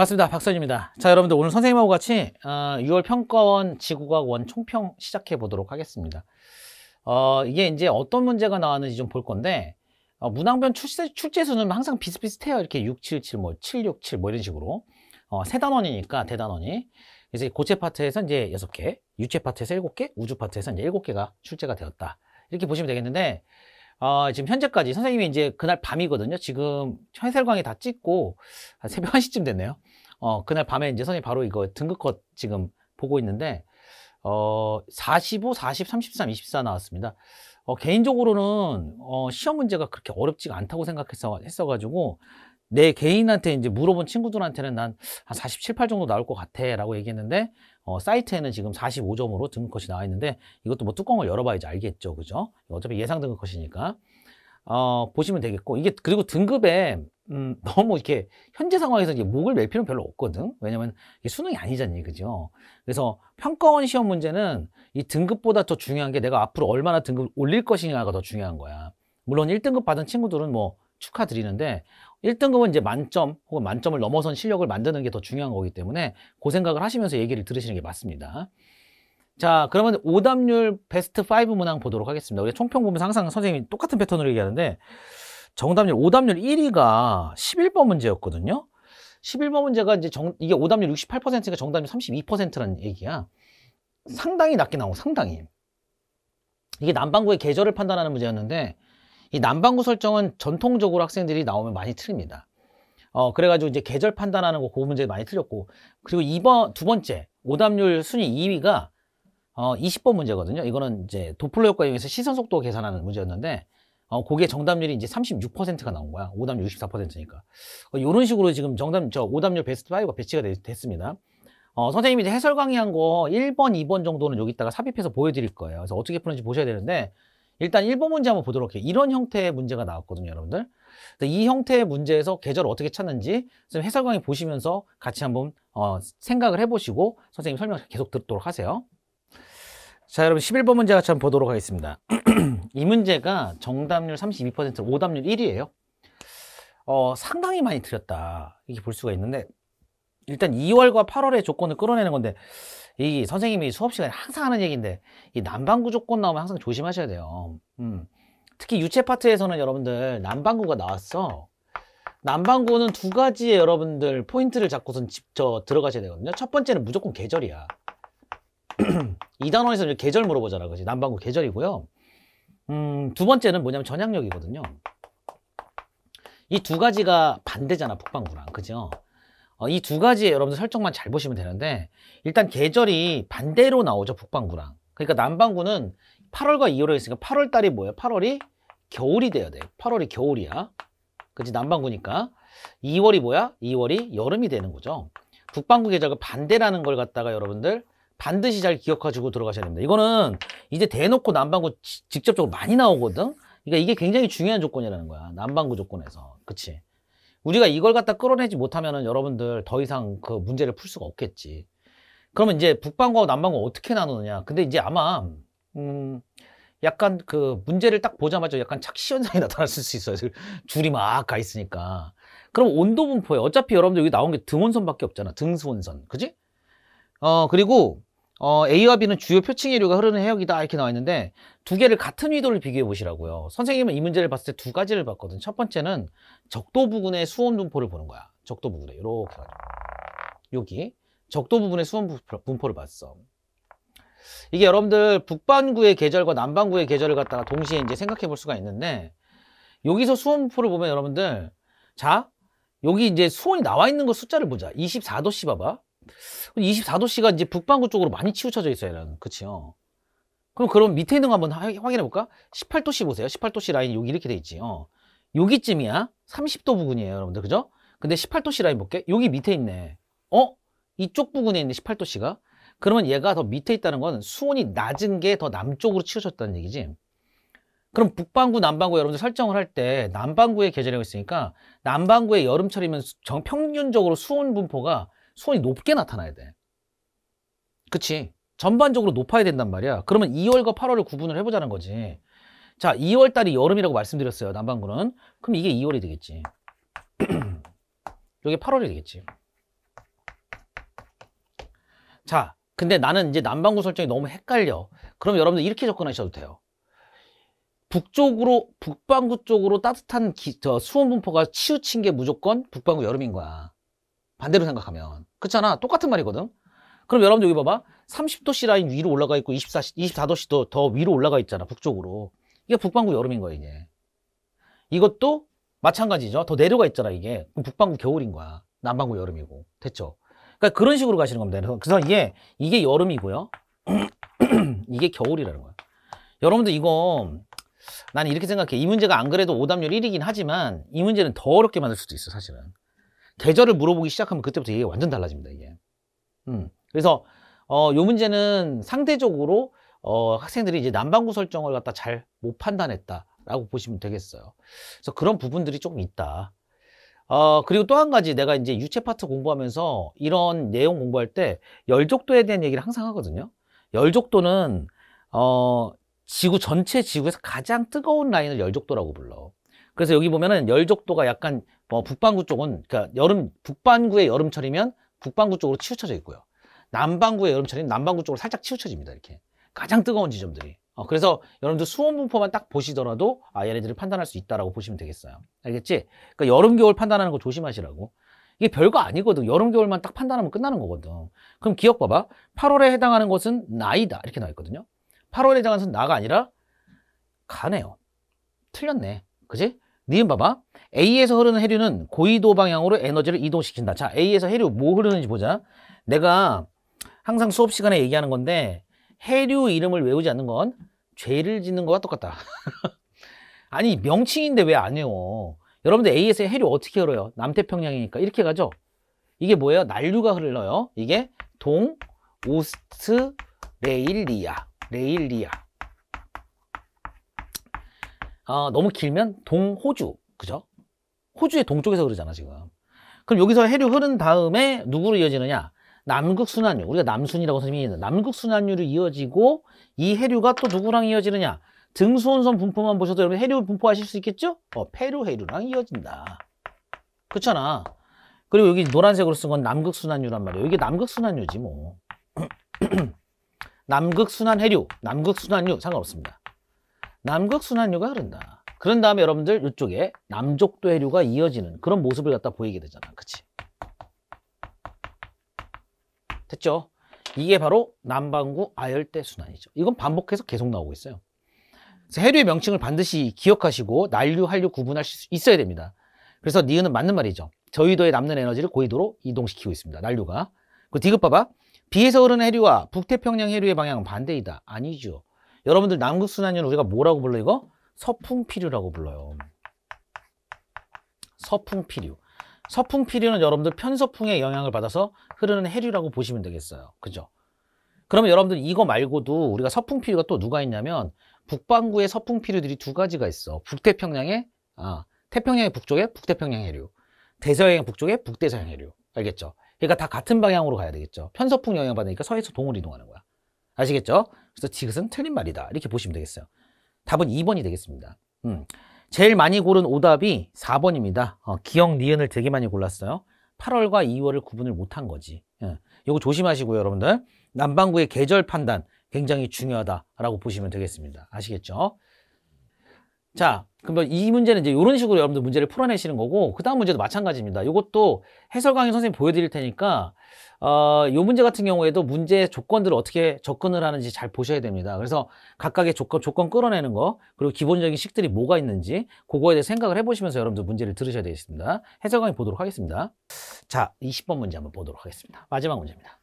반갑습니다. 박선입니다. 자, 여러분들 오늘 선생님하고 같이 어, 6월 평가원 지구과학원 총평 시작해 보도록 하겠습니다. 어, 이게 이제 어떤 문제가 나왔는지 좀 볼 건데 어, 문항변 출제, 출제수는 항상 비슷비슷해요. 이렇게 6, 7, 7, 뭐 7, 6, 7 뭐 이런 식으로 어, 세 단원이니까 대단원이 이제 고체 파트에서 이제 6개, 유체 파트에서 7개, 우주 파트에서 이제 7개가 출제가 되었다. 이렇게 보시면 되겠는데 어, 지금 현재까지 선생님이 이제 그날 밤이거든요. 지금 해설광이 다 찍고 새벽 1시쯤 됐네요. 어, 그날 밤에 이제 선생님 바로 이거 등급컷 지금 보고 있는데, 어, 45, 40, 33, 24 나왔습니다. 어, 개인적으로는, 어, 시험 문제가 그렇게 어렵지가 않다고 생각해서, 했어가지고, 내 개인한테 이제 물어본 친구들한테는 난 한 47, 8 정도 나올 것 같아 라고 얘기했는데, 어, 사이트에는 지금 45점으로 등급컷이 나와 있는데, 이것도 뭐 뚜껑을 열어봐야지 알겠죠. 그죠? 어차피 예상 등급컷이니까. 어, 보시면 되겠고, 이게, 그리고 등급에 음, 너무 이렇게 현재 상황에서 이제 목을 맬 필요는 별로 없거든. 왜냐면 이게 수능이 아니잖니, 그죠? 그래서 평가원 시험 문제는 이 등급보다 더 중요한 게 내가 앞으로 얼마나 등급을 올릴 것이냐가 더 중요한 거야. 물론 1등급 받은 친구들은 뭐 축하드리는데 1등급은 이제 만점 혹은 만점을 넘어선 실력을 만드는 게 더 중요한 거기 때문에 그 생각을 하시면서 얘기를 들으시는 게 맞습니다. 자, 그러면 오답률 베스트 5 문항 보도록 하겠습니다. 우리 총평 보면서 항상 선생님이 똑같은 패턴으로 얘기하는데 정답률 오답률 1위가 11번 문제였거든요. 11번 문제가 이제 정, 이게 오답률 68%니까 정답률 32%라는 얘기야. 상당히 낮게 나온 상당히. 이게 난방구의 계절을 판단하는 문제였는데 이 난방구 설정은 전통적으로 학생들이 나오면 많이 틀립니다. 어 그래가지고 이제 계절 판단하는 거그 문제 많이 틀렸고 그리고 2번 두 번째 오답률 순위 2위가 어 20번 문제거든요. 이거는 이제 도플러 효과에 의해서 시선 속도 계산하는 문제였는데 어, 그게 정답률이 이제 36%가 나온 거야. 오답률 64%니까. 어, 이런 식으로 지금 정답, 저 오답률 베스트 5가 배치가 되, 됐습니다. 어, 선생님이 이제 해설 강의한 거 1번, 2번 정도는 여기 있다가 삽입해서 보여드릴 거예요. 그래서 어떻게 푸는지 보셔야 되는데, 일단 1번 문제 한번 보도록 해요. 이런 형태의 문제가 나왔거든요, 여러분들. 이 형태의 문제에서 계절을 어떻게 찾는지 선생님 해설 강의 보시면서 같이 한번 어, 생각을 해보시고 선생님 설명 계속 듣도록 하세요. 자 여러분 11번 문제 같이 한번 보도록 하겠습니다 이 문제가 정답률 32% 오답률 1위예요 어, 상당히 많이 틀렸다 이렇게 볼 수가 있는데 일단 2월과 8월의 조건을 끌어내는 건데 이 선생님이 수업 시간에 항상 하는 얘기인데 이 난방구 조건 나오면 항상 조심하셔야 돼요 음. 특히 유체 파트에서는 여러분들 난방구가 나왔어 난방구는 두 가지의 여러분들 포인트를 잡고선 직접 들어가셔야 되거든요 첫 번째는 무조건 계절이야 이단원에서는 계절 물어보잖아. 그지 남반구 계절이고요. 음, 두 번째는 뭐냐면 전향력이거든요. 이 두 가지가 반대잖아. 북반구랑. 그죠? 어, 이 두 가지의 여러분들 설정만 잘 보시면 되는데 일단 계절이 반대로 나오죠. 북반구랑. 그러니까 남반구는 8월과 2월에 있으니까 8월 달이 뭐예요? 8월이 겨울이 돼야 돼. 8월이 겨울이야. 그지 남반구니까. 2월이 뭐야? 2월이 여름이 되는 거죠. 북반구 계절과 반대라는 걸 갖다가 여러분들 반드시 잘 기억하시고 들어가셔야 됩니다. 이거는 이제 대놓고 난방구 직접적으로 많이 나오거든? 그러니까 이게 굉장히 중요한 조건이라는 거야. 난방구 조건에서. 그치? 우리가 이걸 갖다 끌어내지 못하면은 여러분들 더 이상 그 문제를 풀 수가 없겠지. 그러면 이제 북방구하고 남방구 어떻게 나누느냐. 근데 이제 아마, 음, 약간 그 문제를 딱 보자마자 약간 착시 현상이 나타날 수 있어요. 줄이 막 가 있으니까. 그럼 온도 분포에 어차피 여러분들 여기 나온 게 등온선밖에 없잖아. 등수온선. 그지? 어, 그리고 어, A와 B는 주요 표층해류가 흐르는 해역이다 이렇게 나와 있는데 두 개를 같은 위도를 비교해 보시라고요. 선생님은 이 문제를 봤을 때 두 가지를 봤거든. 첫 번째는 적도 부근의 수온 분포를 보는 거야. 적도 부근에 이렇게 여기 적도 부분의 수온 분포를 봤어. 이게 여러분들 북반구의 계절과 남반구의 계절을 갖다가 동시에 이제 생각해 볼 수가 있는데 여기서 수온 분포를 보면 여러분들 자 여기 이제 수온이 나와 있는 거 숫자를 보자. 24도씨 봐봐. 24도씨가 이제 북반구 쪽으로 많이 치우쳐져 있어요, 얘는. 그치요? 그럼 그럼 밑에 있는 거 한번 확인해 볼까? 18도씨 보세요. 18도씨 라인 여기 이렇게 돼 있지. 어. 여기쯤이야. 30도 부근이에요, 여러분들. 그죠? 근데 18도씨 라인 볼게. 여기 밑에 있네. 어? 이쪽 부근에 있는 18도씨가 그러면 얘가 더 밑에 있다는 건 수온이 낮은 게 더 남쪽으로 치우쳤다는 얘기지. 그럼 북반구, 남반구 여러분들 설정을 할 때 남반구의 계절이라으니까 남반구의 여름철이면 정 평균적으로 수온 분포가 손이 높게 나타나야 돼. 그치? 전반적으로 높아야 된단 말이야. 그러면 2월과 8월을 구분을 해보자는 거지. 자, 2월 달이 여름이라고 말씀드렸어요. 남반구는. 그럼 이게 2월이 되겠지. 이게 8월이 되겠지. 자, 근데 나는 이제 남반구 설정이 너무 헷갈려. 그럼 여러분들 이렇게 접근하셔도 돼요. 북쪽으로 북반구 쪽으로 따뜻한 기, 저 수온 분포가 치우친 게 무조건 북반구 여름인 거야. 반대로 생각하면. 그렇잖아. 똑같은 말이거든. 그럼 여러분 여기 봐봐. 30도씨 라인 위로 올라가 있고 24, 24도씨도 더 위로 올라가 있잖아. 북쪽으로. 이게 북반구 여름인 거야, 이제. 이것도 마찬가지죠. 더 내려가 있잖아, 이게. 그럼 북반구 겨울인 거야. 남반구 여름이고. 됐죠? 그러니까 그런 식으로 가시는 겁니다. 그래서 이게, 이게 여름이고요. 이게 겨울이라는 거야. 여러분들 이거 나는 이렇게 생각해. 이 문제가 안 그래도 오답률 1이긴 하지만 이 문제는 더 어렵게 만들 수도 있어, 사실은. 계절을 물어보기 시작하면 그때부터 이게 완전 달라집니다, 이게. 음. 그래서, 어, 요 문제는 상대적으로, 어, 학생들이 이제 난방구 설정을 갖다 잘 못 판단했다라고 보시면 되겠어요. 그래서 그런 부분들이 조금 있다. 어, 그리고 또 한 가지 내가 이제 유체 파트 공부하면서 이런 내용 공부할 때 열족도에 대한 얘기를 항상 하거든요. 열족도는, 어, 지구 전체 지구에서 가장 뜨거운 라인을 열족도라고 불러. 그래서 여기 보면은 열족도가 약간 뭐 북반구 쪽은 그러니까 여름 북반구의 여름철이면 북반구 쪽으로 치우쳐져 있고요. 남반구의 여름철이 남반구 쪽으로 살짝 치우쳐집니다. 이렇게 가장 뜨거운 지점들이. 어, 그래서 여러분들 수온 분포만 딱 보시더라도 아 얘네들을 판단할 수 있다라고 보시면 되겠어요. 알겠지? 그러니까 여름 겨울 판단하는 거 조심하시라고. 이게 별거 아니거든. 여름 겨울만 딱 판단하면 끝나는 거거든. 그럼 기억 봐봐. 8월에 해당하는 것은 나이다 이렇게 나와 있거든요. 8월에 해당하는 것은 나가 아니라 가네요. 틀렸네. 그지? 니은 봐봐. A에서 흐르는 해류는 고이도 방향으로 에너지를 이동시킨다. 자, A에서 해류 뭐 흐르는지 보자. 내가 항상 수업 시간에 얘기하는 건데 해류 이름을 외우지 않는 건 죄를 짓는 거와 똑같다. 아니 명칭인데 왜 안 외워? 여러분들 A에서 해류 어떻게 흐러요? 남태평양이니까 이렇게 가죠. 이게 뭐예요? 난류가 흘러요. 이게 동 오스트 레일리아 레일리아 어, 너무 길면 동호주 그죠? 호주의 동쪽에서 그러잖아 지금 그럼 여기서 해류 흐른 다음에 누구로 이어지느냐 남극순환류 우리가 남순이라고 선생님이 남극순환류로 이어지고 이 해류가 또 누구랑 이어지느냐 등수온선 분포만 보셔도 여러분 해류 분포하실 수 있겠죠? 어, 페루 해류랑 이어진다 그렇잖아 그리고 여기 노란색으로 쓴 건 남극순환류란 말이에요 이게 남극순환류지 뭐 남극순환해류 남극순환류 상관없습니다 남극순환류가 흐른다. 그런 다음에 여러분들 이쪽에 남족도 해류가 이어지는 그런 모습을 갖다 보이게 되잖아. 그치? 됐죠? 이게 바로 남반구 아열대 순환이죠. 이건 반복해서 계속 나오고 있어요. 해류의 명칭을 반드시 기억하시고 난류, 한류 구분할 수 있어야 됩니다. 그래서 니은은 맞는 말이죠. 저희도에 남는 에너지를 고이도로 이동시키고 있습니다. 난류가. 그 디귿 봐봐. 비에서 흐르는 해류와 북태평양 해류의 방향은 반대이다. 아니죠. 여러분들 남극순환율 우리가 뭐라고 불러 이거? 서풍피류라고 불러요. 서풍피류. 서풍피류는 여러분들 편서풍의 영향을 받아서 흐르는 해류라고 보시면 되겠어요. 그죠? 그러면 여러분들 이거 말고도 우리가 서풍피류가 또 누가 있냐면 북반구의 서풍피류들이 두 가지가 있어. 북태평양의 아, 태평양의 북쪽에 북태평양 해류, 대서양의 북쪽에 북대서양 해류. 알겠죠? 그러니까 다 같은 방향으로 가야 되겠죠. 편서풍 영향 받으니까 서에서 동으로 이동하는 거야. 아시겠죠? 그래서 지것은 틀린 말이다. 이렇게 보시면 되겠어요. 답은 2번이 되겠습니다. 음. 제일 많이 고른 오답이 4번입니다. 어, 기억 니은을 되게 많이 골랐어요. 8월과 2월을 구분을 못한 거지. 예. 이거 조심하시고요, 여러분들. 남방구의 계절 판단 굉장히 중요하다라고 보시면 되겠습니다. 아시겠죠? 자, 그러면 이 문제는 이제 이런 식으로 여러분들 문제를 풀어내시는 거고 그 다음 문제도 마찬가지입니다. 이것도 해설 강의 선생님 보여드릴 테니까 어, 요 문제 같은 경우에도 문제 의 조건들을 어떻게 접근을 하는지 잘 보셔야 됩니다. 그래서 각각의 조건, 조건 끌어내는 거 그리고 기본적인 식들이 뭐가 있는지 그거에 대해 생각을 해보시면서 여러분들 문제를 들으셔야 되겠습니다. 해설 강의 보도록 하겠습니다. 자, 20번 문제 한번 보도록 하겠습니다. 마지막 문제입니다.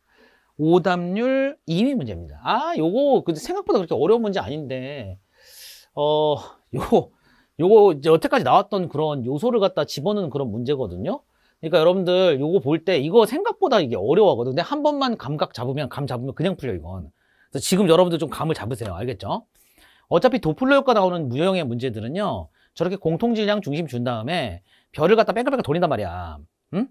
오답률 2위 문제입니다. 아, 요거 근데 생각보다 그렇게 어려운 문제 아닌데 어, 요거, 요거 이제 여태까지 나왔던 그런 요소를 갖다 집어넣는 그런 문제거든요. 그러니까 여러분들 요거 볼 때 이거 생각보다 이게 어려워하거든요. 근데 한 번만 감각 잡으면 감 잡으면 그냥 풀려 이건. 그래서 지금 여러분들 좀 감을 잡으세요. 알겠죠? 어차피 도플러 효과 나오는 무형의 효 문제들은요. 저렇게 공통질량 중심 준 다음에 별을 갖다 뺑글뺑글 돌린단 말이야. 응?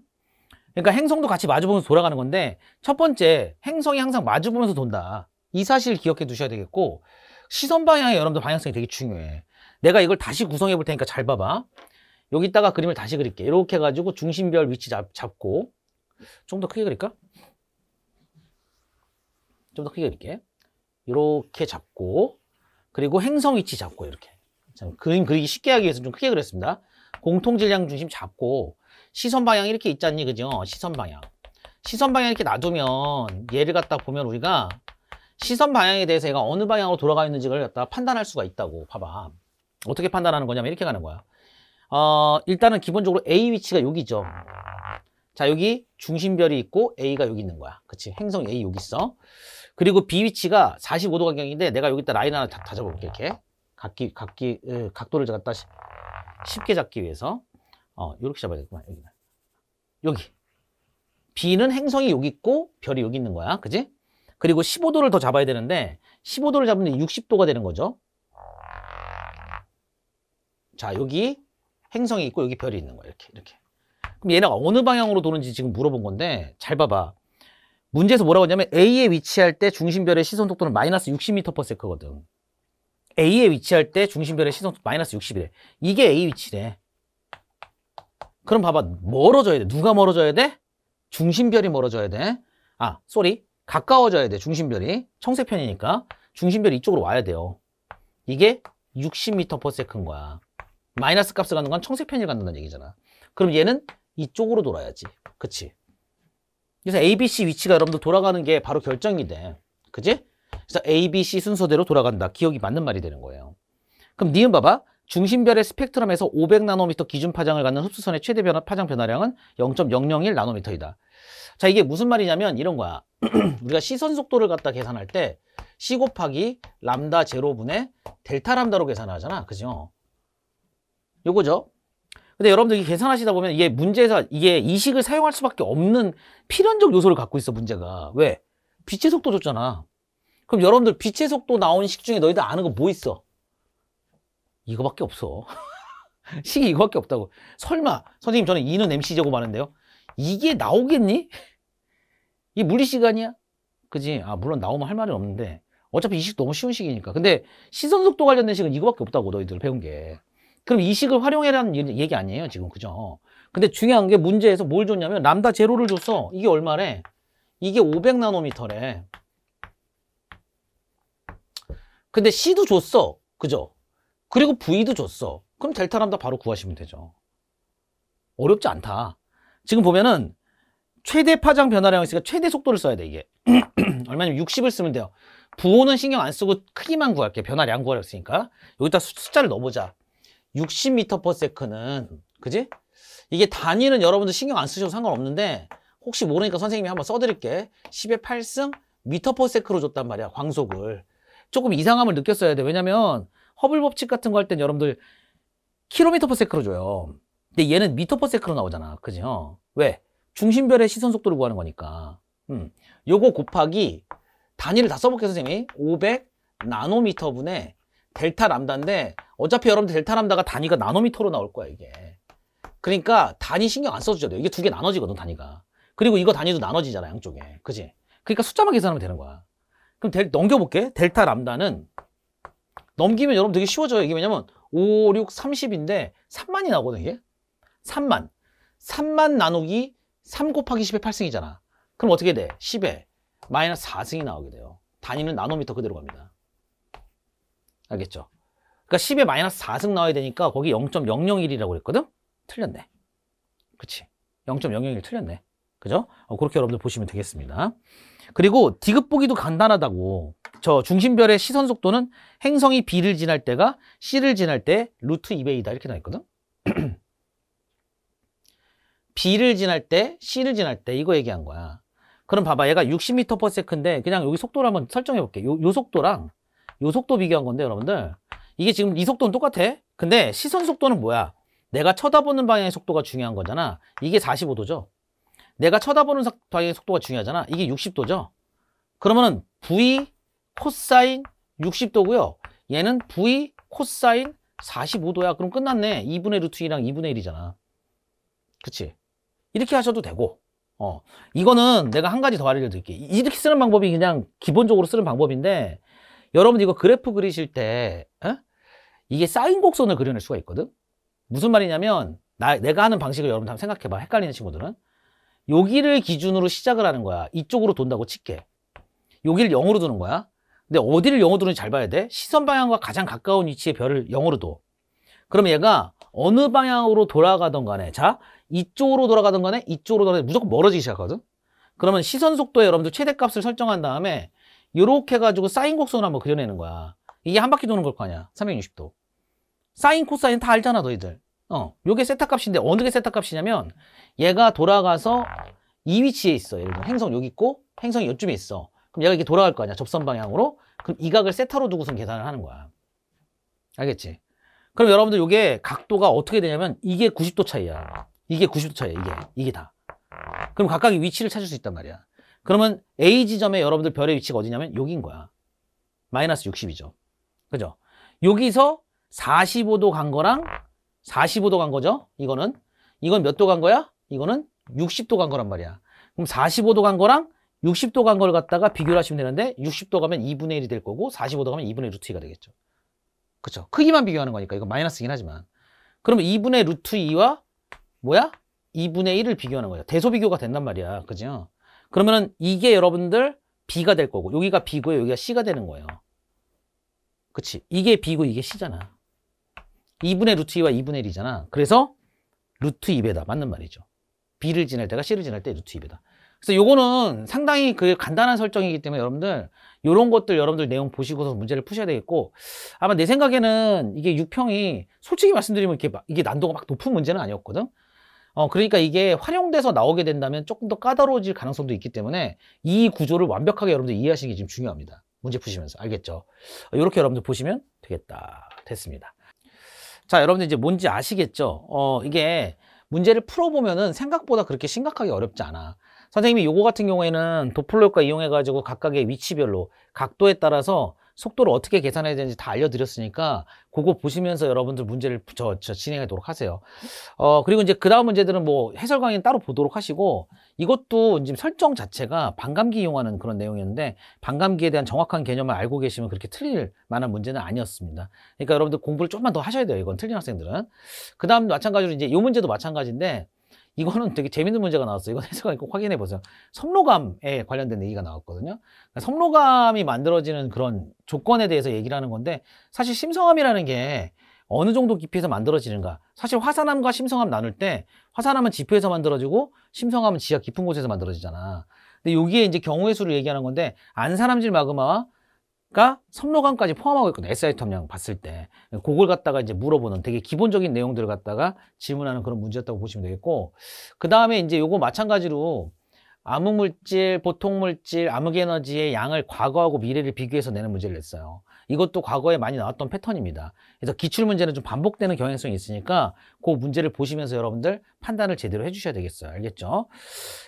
그러니까 행성도 같이 마주보면서 돌아가는 건데 첫 번째 행성이 항상 마주보면서 돈다. 이 사실 기억해 두셔야 되겠고 시선 방향이 여러분들 방향성이 되게 중요해. 내가 이걸 다시 구성해 볼 테니까 잘 봐봐. 여기다가 그림을 다시 그릴게. 이렇게 해가지고 중심별 위치 잡, 잡고 좀 더 크게 그릴까? 좀 더 크게 그릴게. 이렇게 잡고 그리고 행성 위치 잡고 이렇게. 참, 그림 그리기 쉽게 하기 위해서 좀 크게 그렸습니다. 공통 질량 중심 잡고 시선 방향 이렇게 있잖니 그죠? 시선 방향. 시선 방향 이렇게 놔두면 얘를 갖다 보면 우리가 시선 방향에 대해서 얘가 어느 방향으로 돌아가 있는지를 갖다 가 판단할 수가 있다고 봐봐 어떻게 판단하는 거냐면 이렇게 가는 거야 어, 일단은 기본적으로 A 위치가 여기죠 자 여기 중심별이 있고 A가 여기 있는 거야 그치 행성 A 여기 있어 그리고 B 위치가 45도 각경인데 내가 여기다 라인 하나 다, 다 잡아볼게 이렇게 각기, 각기, 으, 각도를 잡았다 쉽게 잡기 위해서 어, 이렇게 잡아야 되겠구만 여기 여기 B는 행성이 여기 있고 별이 여기 있는 거야 그지? 그리고 15도를 더 잡아야 되는데 15도를 잡으면 60도가 되는 거죠. 자, 여기 행성이 있고 여기 별이 있는 거야. 이렇게 이렇게. 그럼 얘네가 어느 방향으로 도는지 지금 물어본 건데 잘 봐봐. 문제에서 뭐라고 했냐면 A에 위치할 때 중심별의 시선 속도는 마이너스 60m/s거든. A에 위치할 때 중심별의 시선 속도 마이너스 60이래. 이게 A 위치래. 그럼 봐봐. 멀어져야 돼. 누가 멀어져야 돼? 중심별이 멀어져야 돼. 아, 쏘리. 가까워져야 돼 중심별이 청색편이니까 중심별이 이쪽으로 와야 돼요 이게 60m/s인 거야 마이너스 값을 갖는 건청색편을 갖는다는 얘기잖아 그럼 얘는 이쪽으로 돌아야지 그치 그래서 ABC 위치가 여러분들 돌아가는 게 바로 결정이 돼그치 그래서 ABC 순서대로 돌아간다 기억이 맞는 말이 되는 거예요 그럼 니은 봐봐 중심별의 스펙트럼에서 500나노미터 기준 파장을 갖는 흡수선의 최대 변화 파장 변화량은 0.001나노미터이다 자, 이게 무슨 말이냐면 이런 거야. 우리가 시선 속도를 갖다 계산할 때 C 곱하기 람다 제로분의 델타 람다로 계산하잖아. 그죠? 요거죠. 근데 여러분들이 계산하시다 보면 이게 문제에서 이게 이식을 사용할 수밖에 없는 필연적 요소를 갖고 있어, 문제가. 왜? 빛의 속도 줬잖아. 그럼 여러분들 빛의 속도 나온 식 중에 너희들 아는 거 뭐 있어? 이거밖에 없어. 식이 이거밖에 없다고. 설마, 선생님 저는 2는 MC 제곱 하는데요. 이게 나오겠니? 이 물리 시간이야? 그지? 아, 물론 나오면 할 말은 없는데. 어차피 이식 너무 쉬운 식이니까. 근데 시선 속도 관련된 식은 이거밖에 없다고 너희들 배운 게. 그럼 이 식을 활용해라는 얘기 아니에요, 지금. 그죠? 근데 중요한 게 문제에서 뭘 줬냐면 람다 제로를 줬어. 이게 얼마래? 이게 500나노미터래. 근데 C도 줬어. 그죠? 그리고 V도 줬어. 그럼 델타 람다 바로 구하시면 되죠. 어렵지 않다. 지금 보면은 최대 파장 변화량이 있으니까 최대 속도를 써야 돼 이게 얼마냐면 60을 쓰면 돼요 부호는 신경 안 쓰고 크기만 구할게 변화량 구하려 했으니까 여기다 숫자를 넣어보자 60m/s는 그지? 이게 단위는 여러분들 신경 안 쓰셔도 상관없는데 혹시 모르니까 선생님이 한번 써드릴게 10의 8승 미터/s로 줬단 말이야 광속을 조금 이상함을 느꼈어야 돼 왜냐면 허블 법칙 같은 거 할 땐 여러분들 킬로미터퍼세크로 줘요 근데 얘는 미터퍼세크로 나오잖아. 그죠? 왜? 중심별의 시선 속도를 구하는 거니까. 음. 요거 곱하기 단위를 다 써볼게요, 선생님이. 500 나노미터 분의 델타 람다인데 어차피 여러분들 델타 람다가 단위가 나노미터로 나올 거야, 이게. 그러니까 단위 신경 안 써주셔도 돼요. 이게 두 개 나눠지거든, 단위가. 그리고 이거 단위도 나눠지잖아, 양쪽에. 그지? 그러니까 숫자만 계산하면 되는 거야. 그럼 델, 넘겨볼게. 델타 람다는 넘기면 여러분 되게 쉬워져요. 이게 왜냐면 5, 6, 30인데 3만이 나오거든, 이게. 3만. 3만 나누기 3 곱하기 10의 8승이잖아. 그럼 어떻게 돼? 10에 마이너스 4승이 나오게 돼요. 단위는 나노미터 그대로 갑니다. 알겠죠? 그러니까 10에 마이너스 4승 나와야 되니까 거기 0.001이라고 그랬거든? 틀렸네. 그치? 0.001 틀렸네. 그죠? 어, 그렇게 여러분들 보시면 되겠습니다. 그리고 디귿 보기도 간단하다고 저 중심별의 시선 속도는 행성이 B를 지날 때가 C를 지날 때 루트 2배이다 이렇게 나있거든 B를 지날 때 C를 지날 때 이거 얘기한 거야 그럼 봐봐 얘가 60m/s인데 그냥 여기 속도를 한번 설정해 볼게 요, 요 속도랑 요 속도 비교한 건데 여러분들 이게 지금 이 속도는 똑같아 근데 시선 속도는 뭐야 내가 쳐다보는 방향의 속도가 중요한 거잖아 이게 45도죠 내가 쳐다보는 방향의 속도가 중요하잖아 이게 60도죠 그러면은 V 코사인 60도고요 얘는 V 코사인 45도야 그럼 끝났네 2분의 루트 2랑 2분의 1이잖아 그치 이렇게 하셔도 되고 어 이거는 내가 한 가지 더알려드릴게 이렇게 쓰는 방법이 그냥 기본적으로 쓰는 방법인데 여러분 이거 그래프 그리실 때 에? 이게 쌓인 곡선을 그려낼 수가 있거든 무슨 말이냐면 나, 내가 하는 방식을 여러분 한번 생각해봐 헷갈리는 친구들은 여기를 기준으로 시작을 하는 거야 이쪽으로 돈다고 칠게 여기를 0으로 두는 거야 근데 어디를 0으로 두는지 잘 봐야 돼 시선 방향과 가장 가까운 위치의 별을 0으로 둬 그럼 얘가 어느 방향으로 돌아가던 간에 자 이쪽으로 돌아가던 간에 이쪽으로 돌아가 무조건 멀어지기 시작하거든. 그러면 시선 속도에 여러분들 최대값을 설정한 다음에 이렇게 해가지고 사인 곡선을 한번 그려내는 거야. 이게 한 바퀴 도는 걸 거 아니야. 360도. 사인 코사인 다 알잖아 너희들. 어, 요게 세타 값인데 어느 게 세타 값이냐면 얘가 돌아가서 이 위치에 있어. 예를 들면 행성 여기 있고 행성이 요쯤에 있어. 그럼 얘가 이렇게 돌아갈 거 아니야. 접선 방향으로. 그럼 이 각을 세타로 두고선 계산을 하는 거야. 알겠지? 그럼 여러분들 요게 각도가 어떻게 되냐면 이게 90도 차이야. 이게 90도 차예요. 이게. 이게 다. 그럼 각각의 위치를 찾을 수 있단 말이야. 그러면 A 지점에 여러분들 별의 위치가 어디냐면 여기인 거야. 마이너스 60이죠. 그죠? 여기서 45도 간 거랑 45도 간 거죠. 이거는. 이건 몇 도 간 거야? 이거는 60도 간 거란 말이야. 그럼 45도 간 거랑 60도 간 걸 갖다가 비교를 하시면 되는데 60도 가면 2분의 1이 될 거고 45도 가면 2분의 루트 2가 되겠죠. 그렇죠 크기만 비교하는 거니까 이거 마이너스긴 하지만. 그럼 2분의 루트 2와 뭐야? 2분의 1을 비교하는 거예요 대소 비교가 된단 말이야 그죠? 그러면은 이게 여러분들 B가 될 거고 여기가 B고 여기가 C가 되는 거예요 그치 이게 B고 이게 C잖아 2분의 루트 2와 2분의 1이잖아 그래서 루트 2배다 맞는 말이죠 B를 지낼 때가 C를 지낼 때 루트 2배다 그래서 요거는 상당히 그 간단한 설정이기 때문에 여러분들 요런 것들 여러분들 내용 보시고서 문제를 푸셔야 되겠고 아마 내 생각에는 이게 6평이 솔직히 말씀드리면 이렇게 막, 이게 난도가 막 높은 문제는 아니었거든 어, 그러니까 이게 활용돼서 나오게 된다면 조금 더 까다로워질 가능성도 있기 때문에 이 구조를 완벽하게 여러분들 이해하시는 게 지금 중요합니다. 문제 푸시면서. 알겠죠? 이렇게 어, 여러분들 보시면 되겠다. 됐습니다. 자, 여러분들 이제 뭔지 아시겠죠? 어, 이게 문제를 풀어보면은 생각보다 그렇게 심각하게 어렵지 않아. 선생님이 요거 같은 경우에는 도플러 효과 이용해가지고 각각의 위치별로 각도에 따라서 속도를 어떻게 계산해야 되는지 다 알려드렸으니까 그거 보시면서 여러분들 문제를 저, 저 진행하도록 하세요. 어, 그리고 이제 그 다음 문제들은 뭐 해설 강의는 따로 보도록 하시고 이것도 지금 설정 자체가 반감기 이용하는 그런 내용이었는데 반감기에 대한 정확한 개념을 알고 계시면 그렇게 틀릴 만한 문제는 아니었습니다. 그러니까 여러분들 공부를 조금만더 하셔야 돼요. 이건 틀린 학생들은. 그 다음 마찬가지로 이제 이 문제도 마찬가지인데 이거는 되게 재밌는 문제가 나왔어요. 이거 해석을 꼭 확인해 보세요. 섬로감에 관련된 얘기가 나왔거든요. 그러니까 섬로감이 만들어지는 그런 조건에 대해서 얘기를 하는 건데 사실 심성함이라는 게 어느 정도 깊이에서 만들어지는가 사실 화산암과 심성암 나눌 때 화산암은 지표에서 만들어지고 심성암은 지하 깊은 곳에서 만들어지잖아 근데 여기에 이제 경우의 수를 얘기하는 건데 안산암질 마그마와 가 섬로강까지 포함하고 있거든요. SI 텀량 봤을 때. 그걸 갖다가 이제 물어보는 되게 기본적인 내용들을 갖다가 질문하는 그런 문제였다고 보시면 되겠고 그 다음에 이제 요거 마찬가지로 암흑물질, 보통물질, 암흑에너지의 양을 과거하고 미래를 비교해서 내는 문제를 냈어요. 이것도 과거에 많이 나왔던 패턴입니다. 그래서 기출 문제는 좀 반복되는 경향성이 있으니까 그 문제를 보시면서 여러분들 판단을 제대로 해주셔야 되겠어요. 알겠죠?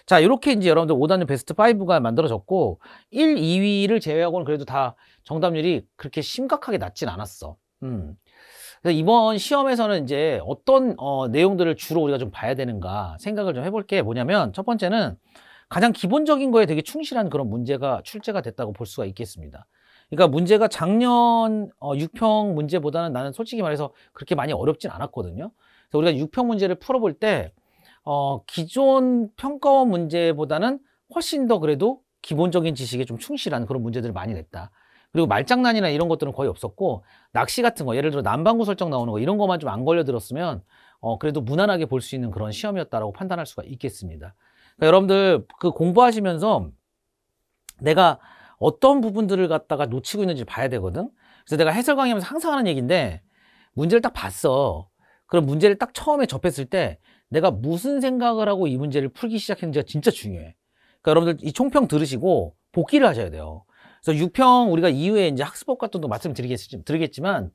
자, 이렇게 이제 여러분들 5단계 베스트 5가 만들어졌고 1, 2위를 제외하고는 그래도 다 정답률이 그렇게 심각하게 낮진 않았어. 음. 그래서 이번 시험에서는 이제 어떤 어, 내용들을 주로 우리가 좀 봐야 되는가 생각을 좀 해볼 게 뭐냐면 첫 번째는 가장 기본적인 거에 되게 충실한 그런 문제가 출제가 됐다고 볼 수가 있겠습니다. 그러니까 문제가 작년 어, 6평 문제보다는 나는 솔직히 말해서 그렇게 많이 어렵진 않았거든요. 그래서 우리가 6평 문제를 풀어볼 때 어, 기존 평가원 문제보다는 훨씬 더 그래도 기본적인 지식에 좀 충실한 그런 문제들을 많이 냈다. 그리고 말장난이나 이런 것들은 거의 없었고 낚시 같은 거 예를 들어 난방구 설정 나오는 거 이런 것만 좀 안 걸려들었으면 어, 그래도 무난하게 볼 수 있는 그런 시험이었다라고 판단할 수가 있겠습니다. 그러니까 여러분들 그 공부하시면서 내가 어떤 부분들을 갖다가 놓치고 있는지 봐야 되거든 그래서 내가 해설 강의하면서 항상 하는 얘기인데 문제를 딱 봤어 그럼 문제를 딱 처음에 접했을 때 내가 무슨 생각을 하고 이 문제를 풀기 시작했는지가 진짜 중요해 그러니까 여러분들 이 총평 들으시고 복기를 하셔야 돼요 그래서 6평 우리가 이후에 이제 학습법 같은 것도 말씀드리겠지만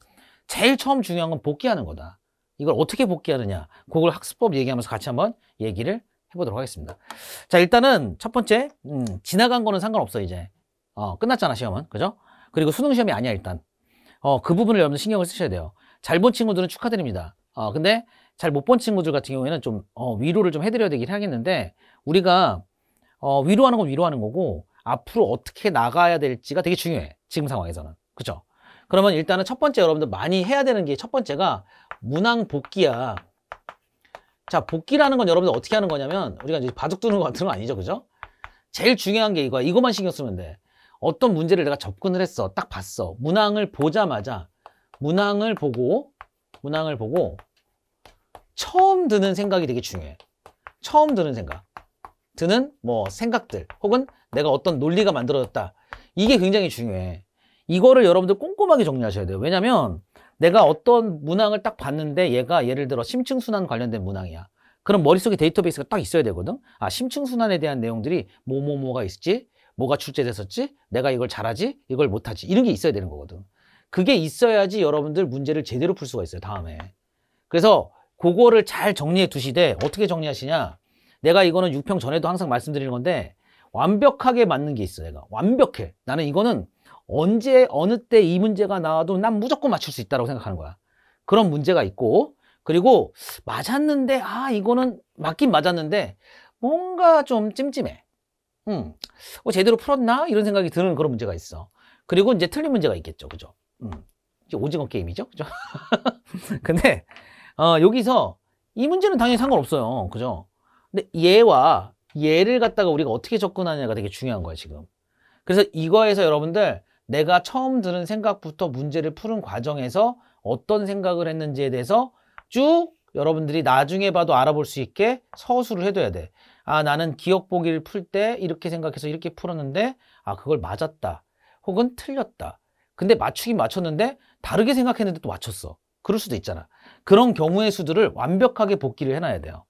제일 처음 중요한 건 복귀하는 거다. 이걸 어떻게 복귀하느냐. 그걸 학습법 얘기하면서 같이 한번 얘기를 해보도록 하겠습니다. 자, 일단은 첫 번째, 음, 지나간 거는 상관없어, 이제. 어, 끝났잖아, 시험은. 그죠? 그리고 수능 시험이 아니야, 일단. 어, 그 부분을 여러분 신경을 쓰셔야 돼요. 잘 본 친구들은 축하드립니다. 어, 근데 잘 못 본 친구들 같은 경우에는 좀, 어, 위로를 좀 해드려야 되긴 하겠는데, 우리가, 어, 위로하는 건 위로하는 거고, 앞으로 어떻게 나가야 될지가 되게 중요해. 지금 상황에서는. 그죠? 그러면 일단은 첫 번째 여러분들 많이 해야 되는 게 첫 번째가 문항 복귀야. 자, 복귀라는 건 여러분들 어떻게 하는 거냐면, 우리가 이제 바둑 두는 것 같은 건 아니죠. 그죠? 제일 중요한 게 이거야. 이것만 신경 쓰면 돼. 어떤 문제를 내가 접근을 했어. 딱 봤어. 문항을 보자마자 문항을 보고 문항을 보고 처음 드는 생각이 되게 중요해. 처음 드는 생각. 드는 뭐 생각들 혹은 내가 어떤 논리가 만들어졌다. 이게 굉장히 중요해. 이거를 여러분들 꼼꼼하게 정리하셔야 돼요. 왜냐면 내가 어떤 문항을 딱 봤는데 얘가 예를 들어 심층순환 관련된 문항이야. 그럼 머릿속에 데이터베이스가 딱 있어야 되거든. 아, 심층순환에 대한 내용들이 뭐뭐뭐가 있지? 을 뭐가 출제됐었지? 내가 이걸 잘하지? 이걸 못하지? 이런 게 있어야 되는 거거든. 그게 있어야지 여러분들 문제를 제대로 풀 수가 있어요, 다음에. 그래서 그거를 잘 정리해 두시되 어떻게 정리하시냐? 내가 이거는 6평 전에도 항상 말씀드리는 건데 완벽하게 맞는 게 있어, 내가. 완벽해. 나는 이거는 언제, 어느 때 이 문제가 나와도 난 무조건 맞출 수 있다고 생각하는 거야. 그런 문제가 있고, 그리고 맞았는데, 아, 이거는 맞긴 맞았는데, 뭔가 좀 찜찜해. 음, 어, 제대로 풀었나? 이런 생각이 드는 그런 문제가 있어. 그리고 이제 틀린 문제가 있겠죠. 그죠? 음, 이제 오징어 게임이죠. 그죠? 근데, 어, 여기서 이 문제는 당연히 상관없어요. 그죠? 근데 얘와 얘를 갖다가 우리가 어떻게 접근하느냐가 되게 중요한 거야 지금. 그래서 이거에서 여러분들 내가 처음 드는 생각부터 문제를 푸는 과정에서 어떤 생각을 했는지에 대해서 쭉 여러분들이 나중에 봐도 알아볼 수 있게 서술을 해둬야 돼. 아, 나는 기억 보기를 풀 때 이렇게 생각해서 이렇게 풀었는데 아, 그걸 맞았다. 혹은 틀렸다. 근데 맞추긴 맞췄는데 다르게 생각했는데 또 맞췄어. 그럴 수도 있잖아. 그런 경우의 수들을 완벽하게 복기를 해놔야 돼요.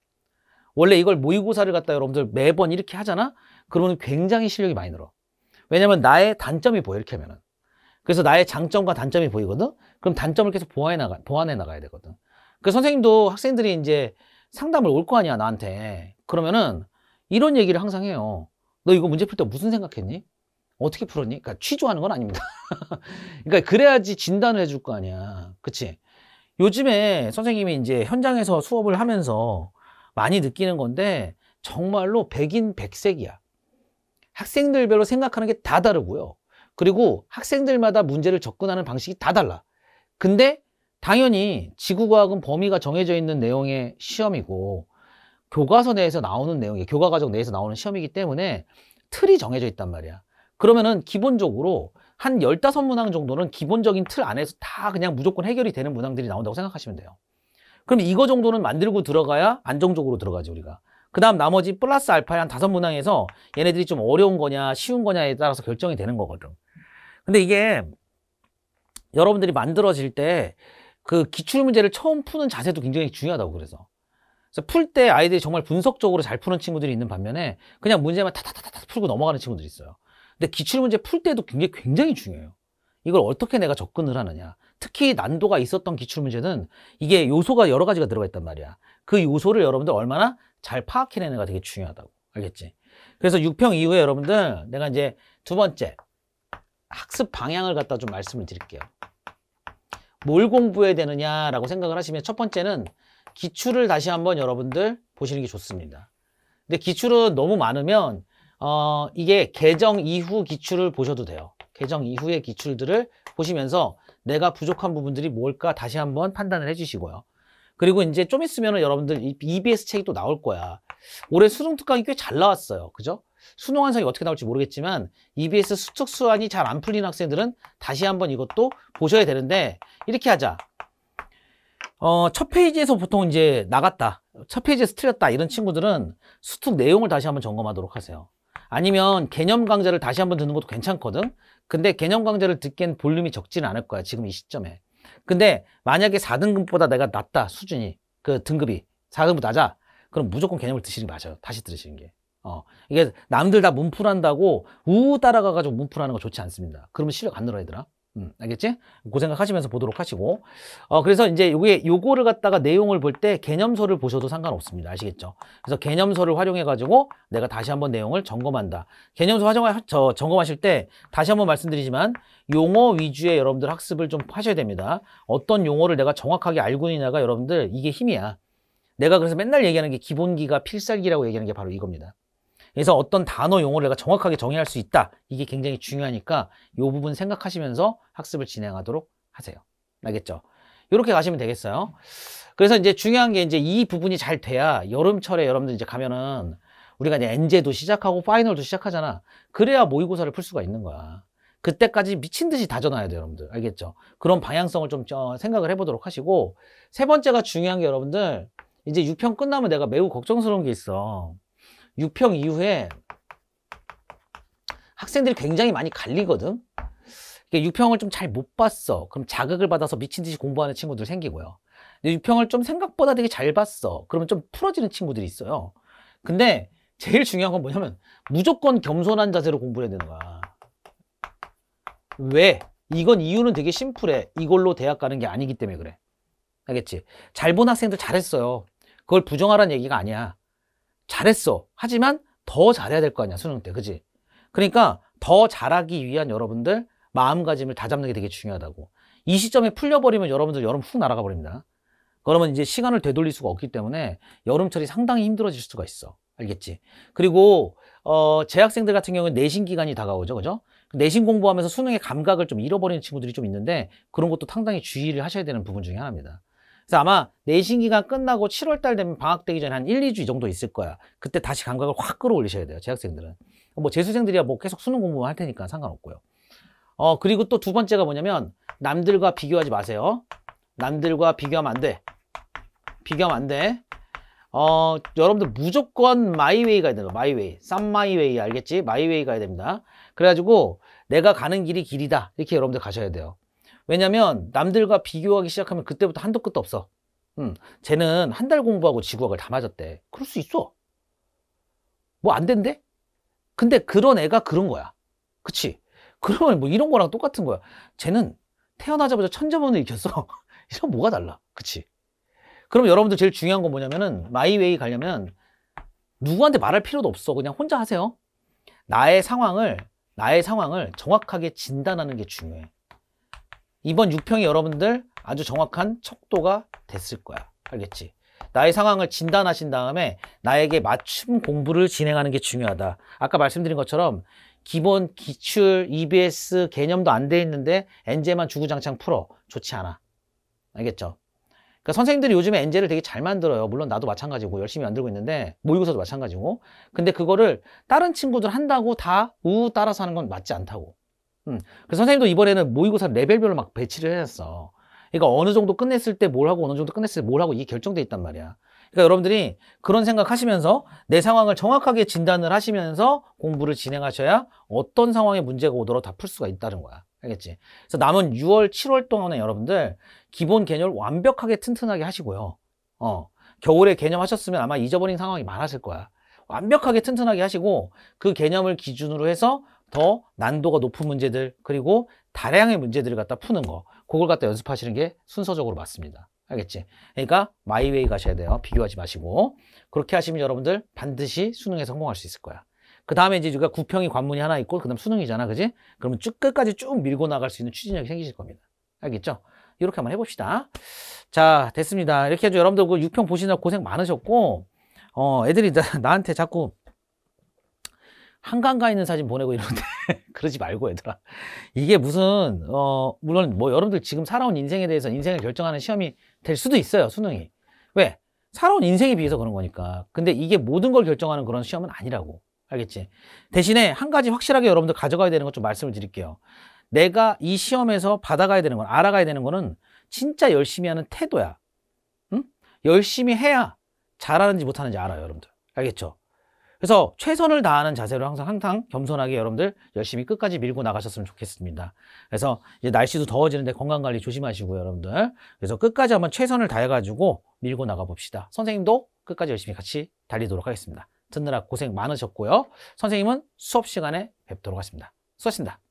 원래 이걸 모의고사를 갖다 여러분들 매번 이렇게 하잖아? 그러면 굉장히 실력이 많이 늘어. 왜냐면 나의 단점이 보여, 이렇게 하면은. 그래서 나의 장점과 단점이 보이거든? 그럼 단점을 계속 보완해 나가, 보완해 나가야 되거든. 그 선생님도 학생들이 이제 상담을 올 거 아니야 나한테 그러면은 이런 얘기를 항상 해요 너 이거 문제 풀 때 무슨 생각했니? 어떻게 풀었니? 그러니까 취조하는 건 아닙니다 그러니까 그래야지 진단을 해줄 거 아니야 그치? 요즘에 선생님이 이제 현장에서 수업을 하면서 많이 느끼는 건데 정말로 백인 백색이야 학생들별로 생각하는 게 다 다르고요 그리고 학생들마다 문제를 접근하는 방식이 다 달라 근데 당연히 지구과학은 범위가 정해져 있는 내용의 시험이고 교과서 내에서 나오는 내용이 교과 과정 내에서 나오는 시험이기 때문에 틀이 정해져 있단 말이야. 그러면은 기본적으로 한 열다섯 문항 정도는 기본적인 틀 안에서 다 그냥 무조건 해결이 되는 문항들이 나온다고 생각하시면 돼요. 그럼 이거 정도는 만들고 들어가야 안정적으로 들어가지 우리가. 그 다음 나머지 플러스 알파의 한 다섯 문항에서 얘네들이 좀 어려운 거냐 쉬운 거냐에 따라서 결정이 되는 거거든. 근데 이게 여러분들이 만들어질 때그 기출 문제를 처음 푸는 자세도 굉장히 중요하다고 그래서. 그래서 풀 때 아이들이 정말 분석적으로 잘 푸는 친구들이 있는 반면에 그냥 문제만 타타타타 풀고 넘어가는 친구들이 있어요. 근데 기출 문제 풀 때도 굉장히 굉장히 중요해요. 이걸 어떻게 내가 접근을 하느냐. 특히 난도가 있었던 기출 문제는 이게 요소가 여러 가지가 들어가 있단 말이야. 그 요소를 여러분들 얼마나 잘 파악해내는가 되게 중요하다고. 알겠지? 그래서 6평 이후에 여러분들 내가 이제 두 번째 학습 방향을 갖다 좀 말씀을 드릴게요. 뭘 공부해야 되느냐라고 생각을 하시면 첫 번째는 기출을 다시 한번 여러분들 보시는 게 좋습니다. 근데 기출은 너무 많으면 어, 이게 개정 이후 기출을 보셔도 돼요. 개정 이후의 기출들을 보시면서 내가 부족한 부분들이 뭘까 다시 한번 판단을 해주시고요. 그리고 이제 좀 있으면 여러분들 EBS 책이 또 나올 거야. 올해 수능 특강이 꽤 잘 나왔어요. 그죠? 수능 완성이 어떻게 나올지 모르겠지만 EBS 수특 수환이 잘 안 풀리는 학생들은 다시 한번 이것도 보셔야 되는데 이렇게 하자. 어, 첫 페이지에서 보통 이제 나갔다. 첫 페이지에서 틀렸다. 이런 친구들은 수특 내용을 다시 한번 점검하도록 하세요. 아니면 개념 강좌를 다시 한번 듣는 것도 괜찮거든. 근데 개념 강좌를 듣기엔 볼륨이 적지는 않을 거야. 지금 이 시점에. 근데 만약에 4등급보다 내가 낮다. 수준이. 그 등급이. 4등급 낮아. 그럼 무조건 개념을 드시는 게 맞아요. 다시 들으시는 게. 어, 이게 남들 다 문풀한다고 우 따라가가지고 문풀하는 거 좋지 않습니다. 그러면 실력 안 늘어 얘들아. 음, 알겠지? 고 그 생각하시면서 보도록 하시고 어, 그래서 이제 요게 요거를 갖다가 내용을 볼 때 개념서를 보셔도 상관없습니다. 아시겠죠? 그래서 개념서를 활용해 가지고 내가 다시 한번 내용을 점검한다. 개념서 활용하 저 점검하실 때 다시 한번 말씀드리지만 용어 위주의 여러분들 학습을 좀 하셔야 됩니다. 어떤 용어를 내가 정확하게 알고 있냐가 여러분들 이게 힘이야. 내가 그래서 맨날 얘기하는 게 기본기가 필살기라고 얘기하는 게 바로 이겁니다. 그래서 어떤 단어 용어를 내가 정확하게 정의할 수 있다. 이게 굉장히 중요하니까 이 부분 생각하시면서 학습을 진행하도록 하세요. 알겠죠? 이렇게 가시면 되겠어요. 그래서 이제 중요한 게 이제 이 부분이 잘 돼야 여름철에 여러분들 이제 가면은 우리가 이제 엔제도 시작하고 파이널도 시작하잖아. 그래야 모의고사를 풀 수가 있는 거야. 그때까지 미친 듯이 다져놔야 돼요, 여러분들. 알겠죠? 그런 방향성을 좀 어, 생각을 해보도록 하시고 세 번째가 중요한 게 여러분들 이제 6편 끝나면 내가 매우 걱정스러운 게 있어. 6평 이후에 학생들이 굉장히 많이 갈리거든. 6평을 좀 잘 못 봤어. 그럼 자극을 받아서 미친 듯이 공부하는 친구들 생기고요. 근데 6평을 좀 생각보다 되게 잘 봤어. 그러면 좀 풀어지는 친구들이 있어요. 근데 제일 중요한 건 뭐냐면 무조건 겸손한 자세로 공부를 해야 되는 거야. 왜? 이건 이유는 되게 심플해. 이걸로 대학 가는 게 아니기 때문에 그래. 알겠지? 잘 본 학생들 잘했어요. 그걸 부정하라는 얘기가 아니야. 잘했어. 하지만 더 잘해야 될 거 아니야, 수능 때. 그지? 그러니까 더 잘하기 위한 여러분들 마음가짐을 다잡는 게 되게 중요하다고. 이 시점에 풀려버리면 여러분들 여름 훅 날아가 버립니다. 그러면 이제 시간을 되돌릴 수가 없기 때문에 여름철이 상당히 힘들어질 수가 있어. 알겠지? 그리고 어, 재학생들 같은 경우는 내신 기간이 다가오죠. 그죠? 내신 공부하면서 수능의 감각을 좀 잃어버리는 친구들이 좀 있는데 그런 것도 상당히 주의를 하셔야 되는 부분 중에 하나입니다. 그래서 아마 내신기간 끝나고 7월 달 되면 방학되기 전에 한 1, 2주 정도 있을 거야. 그때 다시 감각을 확 끌어올리셔야 돼요. 재학생들은. 뭐 재수생들이야 뭐 계속 수능 공부만 할 테니까 상관없고요. 어, 그리고 또 두 번째가 뭐냐면 남들과 비교하지 마세요. 남들과 비교하면 안 돼. 비교하면 안 돼. 어, 여러분들 무조건 마이웨이 가야 돼요. 마이웨이. 쌈 마이웨이 알겠지? 마이웨이 가야 됩니다. 그래가지고 내가 가는 길이 길이다. 이렇게 여러분들 가셔야 돼요. 왜냐면 남들과 비교하기 시작하면 그때부터 한도 끝도 없어. 음, 쟤는 한 달 공부하고 지구학을 다 맞았대. 그럴 수 있어. 뭐 안 된대? 근데 그런 애가 그런 거야. 그치? 그러면 뭐 이런 거랑 똑같은 거야. 쟤는 태어나자마자 천재문을 익혔어. 이런 뭐가 달라. 그치? 그럼 여러분들 제일 중요한 건 뭐냐면은 마이웨이 가려면 누구한테 말할 필요도 없어. 그냥 혼자 하세요. 나의 상황을, 나의 상황을 정확하게 진단하는 게 중요해. 이번 6평이 여러분들 아주 정확한 척도가 됐을 거야. 알겠지? 나의 상황을 진단하신 다음에 나에게 맞춤 공부를 진행하는 게 중요하다. 아까 말씀드린 것처럼 기본 기출 EBS 개념도 안 돼 있는데 엔제만 주구장창 풀어. 좋지 않아. 알겠죠? 그러니까 선생님들이 요즘에 엔제를 되게 잘 만들어요. 물론 나도 마찬가지고 열심히 만들고 있는데 모의고사도 마찬가지고. 근데 그거를 다른 친구들 한다고 다 우 따라서 하는 건 맞지 않다고. 음. 그 선생님도 이번에는 모의고사 레벨별로 막 배치를 해놨어. 그러니까 어느 정도 끝냈을 때 뭘 하고 어느 정도 끝냈을 때 뭘 하고 이 결정돼 있단 말이야. 그러니까 여러분들이 그런 생각하시면서 내 상황을 정확하게 진단을 하시면서 공부를 진행하셔야 어떤 상황에 문제가 오더라도 다 풀 수가 있다는 거야. 알겠지? 그래서 남은 6월, 7월 동안에 여러분들 기본 개념을 완벽하게 튼튼하게 하시고요. 어. 겨울에 개념 하셨으면 아마 잊어버린 상황이 많았을 거야. 완벽하게 튼튼하게 하시고 그 개념을 기준으로 해서 더 난도가 높은 문제들 그리고 다량의 문제들을 갖다 푸는 거 그걸 갖다 연습하시는 게 순서적으로 맞습니다 알겠지? 그러니까 마이웨이 가셔야 돼요 비교하지 마시고 그렇게 하시면 여러분들 반드시 수능에 성공할 수 있을 거야 그 다음에 이제 우리가 구평이 관문이 하나 있고 그 다음 수능이잖아 그지? 그러면 쭉 끝까지 쭉 밀고 나갈 수 있는 추진력이 생기실 겁니다 알겠죠? 이렇게 한번 해봅시다 자 됐습니다 이렇게 해서 여러분들 그 6평 보시느라 고생 많으셨고 어 애들이 나, 나한테 자꾸 한강 가 있는 사진 보내고 이러는데 그러지 말고 얘들아 이게 무슨 어 물론 뭐 여러분들 지금 살아온 인생에 대해서 인생을 결정하는 시험이 될 수도 있어요 수능이 왜 살아온 인생에 비해서 그런 거니까 근데 이게 모든 걸 결정하는 그런 시험은 아니라고 알겠지 대신에 한 가지 확실하게 여러분들 가져가야 되는 것 좀 말씀을 드릴게요 내가 이 시험에서 받아가야 되는 건 알아가야 되는 거는 진짜 열심히 하는 태도야 응? 열심히 해야 잘하는지 못하는지 알아요 여러분들 알겠죠 그래서 최선을 다하는 자세로 항상 항상 겸손하게 여러분들 열심히 끝까지 밀고 나가셨으면 좋겠습니다. 그래서 이제 날씨도 더워지는데 건강관리 조심하시고요, 여러분들. 그래서 끝까지 한번 최선을 다해가지고 밀고 나가봅시다. 선생님도 끝까지 열심히 같이 달리도록 하겠습니다. 듣느라 고생 많으셨고요. 선생님은 수업 시간에 뵙도록 하겠습니다. 수고하셨습니다.